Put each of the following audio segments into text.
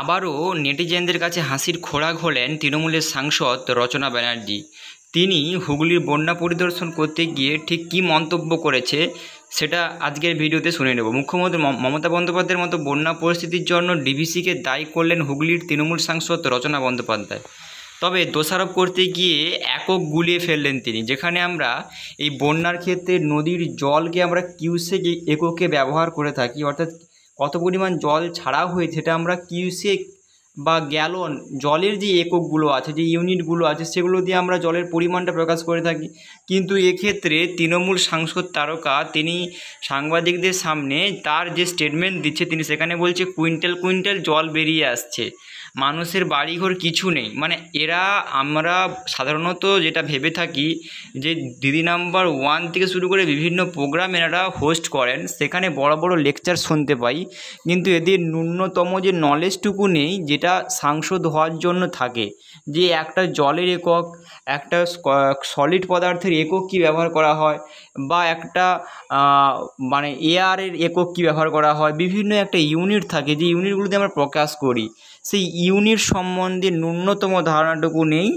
আবারও নেটিজেনদের কাছে হাসির খোরাক হলেন তৃণমূলের সাংসদ রচনা ব্যানার্জি তিনি হুগলির বন্যা পরিদর্শন করতে গিয়ে ঠিক কী মন্তব্য করেছে সেটা আজকের ভিডিওতে শুনে নেব মুখ্যমন্ত্রী মমতা বন্দ্যোপাধ্যায়ের মতো বন্যা পরিস্থিতির জন্য ডিভিসিকে দায়ী করলেন হুগলির তৃণমূল সাংসদ রচনা বন্দ্যোপাধ্যায় তবে দোষারোপ করতে গিয়ে একক গুলিয়ে ফেললেন তিনি যেখানে আমরা এই বন্যার ক্ষেত্রে নদীর জলকে আমরা গিয়ে এককে ব্যবহার করে থাকি অর্থাৎ কত পরিমাণ জল ছাড়া হয়েছে সেটা আমরা কিউসেক বা গ্যালন জলের যে এককগুলো আছে যে ইউনিটগুলো আছে সেগুলো দিয়ে আমরা জলের পরিমাণটা প্রকাশ করে থাকি কিন্তু এক্ষেত্রে তৃণমূল সাংসদ তারকা তিনি সাংবাদিকদের সামনে তার যে স্টেটমেন্ট দিচ্ছে তিনি সেখানে বলছে কুইন্টাল কুইন্টাল জল বেরিয়ে আসছে মানুষের বাড়িঘর কিছু নেই মানে এরা আমরা সাধারণত যেটা ভেবে থাকি যে দিদি নাম্বার ওয়ান থেকে শুরু করে বিভিন্ন প্রোগ্রাম এনারা হোস্ট করেন সেখানে বড় বড় লেকচার শুনতে পাই কিন্তু এদের ন্যূনতম যে নলেজটুকু নেই যেটা সাংসদ হওয়ার জন্য থাকে যে একটা জলের একক একটা সলিড পদার্থের একক কী ব্যবহার করা হয় বা একটা মানে এয়ারের একক কী ব্যবহার করা হয় বিভিন্ন একটা ইউনিট থাকে যে ইউনিটগুলোতে আমরা প্রকাশ করি সেই ইউনিট সম্বন্ধে ন্যূনতম ধারণাটুকু নেই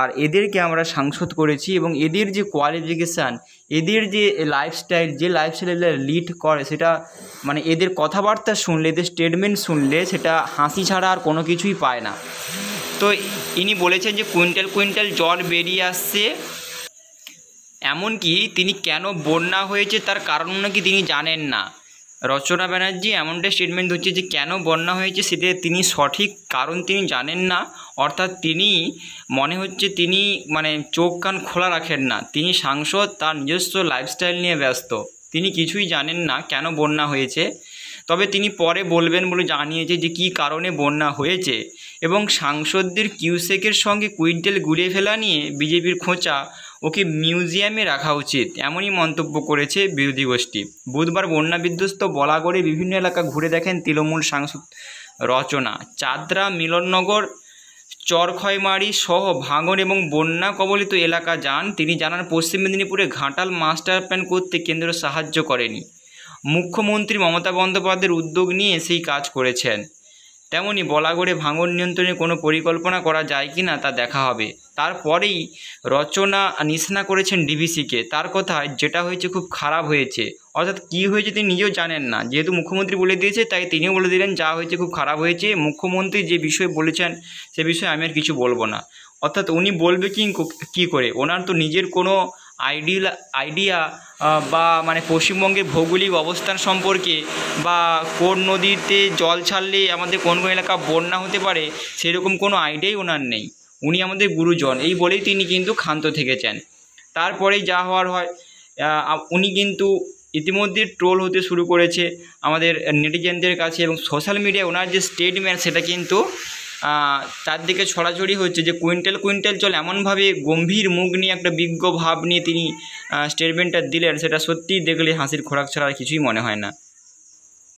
আর এদেরকে আমরা সাংসদ করেছি এবং এদের যে কোয়ালিফিকেশান এদের যে লাইফস্টাইল যে লাইফস্টাইলে লিড করে সেটা মানে এদের কথাবার্তা শুনলে এদের স্টেটমেন্ট শুনলে সেটা হাসি ছাড়া আর কোনো কিছুই পায় না তো ইনি বলেছেন যে কুইন্টাল কুইন্টাল জল বেরিয়ে আসছে এমনকি তিনি কেন বন্যা হয়েছে তার কারণ নাকি তিনি জানেন না রচনা ব্যানার্জি এমনটা স্টেটমেন্ট হচ্ছে যে কেন বন্যা হয়েছে সেটা তিনি সঠিক কারণ তিনি জানেন না অর্থাৎ তিনি মনে হচ্ছে তিনি মানে চোখ কান খোলা রাখেন না তিনি সাংসদ তার নিজস্ব লাইফস্টাইল নিয়ে ব্যস্ত তিনি কিছুই জানেন না কেন বন্যা হয়েছে তবে তিনি পরে বলবেন বলে জানিয়েছে যে কি কারণে বন্যা হয়েছে এবং সাংসদদের কিউসেকের সঙ্গে কুইন্টেল গুলিয়ে ফেলা নিয়ে বিজেপির খোঁচা ওকে মিউজিয়ামে রাখা উচিত এমনই মন্তব্য করেছে বিরোধী গোষ্ঠী বুধবার বন্যা বিধ্বস্ত বলাগড়ে বিভিন্ন এলাকা ঘুরে দেখেন তৃণমূল সাংসদ রচনা চাদরা মিলননগর চরখয়মারি সহ ভাঙন এবং বন্যা কবলিত এলাকা যান তিনি জানান পশ্চিম মেদিনীপুরে ঘাটাল মাস্টার প্ল্যান করতে কেন্দ্র সাহায্য করেনি মুখ্যমন্ত্রী মমতা বন্দ্যোপাধ্যায়ের উদ্যোগ নিয়ে সেই কাজ করেছেন তেমনই বলাগড়ে ভাঙন নিয়ন্ত্রণে কোনো পরিকল্পনা করা যায় কি না তা দেখা হবে তারপরেই রচনা নিশনা করেছেন ডিভিসিকে তার কথায় যেটা হয়েছে খুব খারাপ হয়েছে অর্থাৎ কী হয়েছে তিনি নিজেও জানেন না যেহেতু মুখ্যমন্ত্রী বলে দিয়েছে তাই তিনিও বলে দিলেন যা হয়েছে খুব খারাপ হয়েছে মুখ্যমন্ত্রী যে বিষয়ে বলেছেন সে বিষয়ে আমি আর কিছু বলবো না অর্থাৎ উনি বলবে কি কী করে ওনার তো নিজের কোনো আইডিয়াল আইডিয়া বা মানে পশ্চিমবঙ্গের ভৌগোলিক অবস্থান সম্পর্কে বা কোন নদীতে জল ছাড়লে আমাদের কোন কোন এলাকা বন্যা হতে পারে সেরকম কোনো আইডিয়াই ওনার নেই উনি আমাদের গুরুজন এই বলেই তিনি কিন্তু ক্ষান্ত থেকেছেন তারপরেই যা হওয়ার হয় উনি কিন্তু ইতিমধ্যে ট্রোল হতে শুরু করেছে আমাদের নেটিজেনদের কাছে এবং সোশ্যাল মিডিয়ায় ওনার যে স্টেটমেন্ট সেটা কিন্তু চারদিকে ছড়াছড়ি হচ্ছে যে কুইন্টাল কুইন্টাল চলে এমনভাবে গম্ভীর মুখ নিয়ে একটা বিজ্ঞ ভাব নিয়ে তিনি স্টেটমেন্টটা দিলেন সেটা সত্যিই দেখলে হাসির খোরাক ছাড়া আর কিছুই মনে হয় না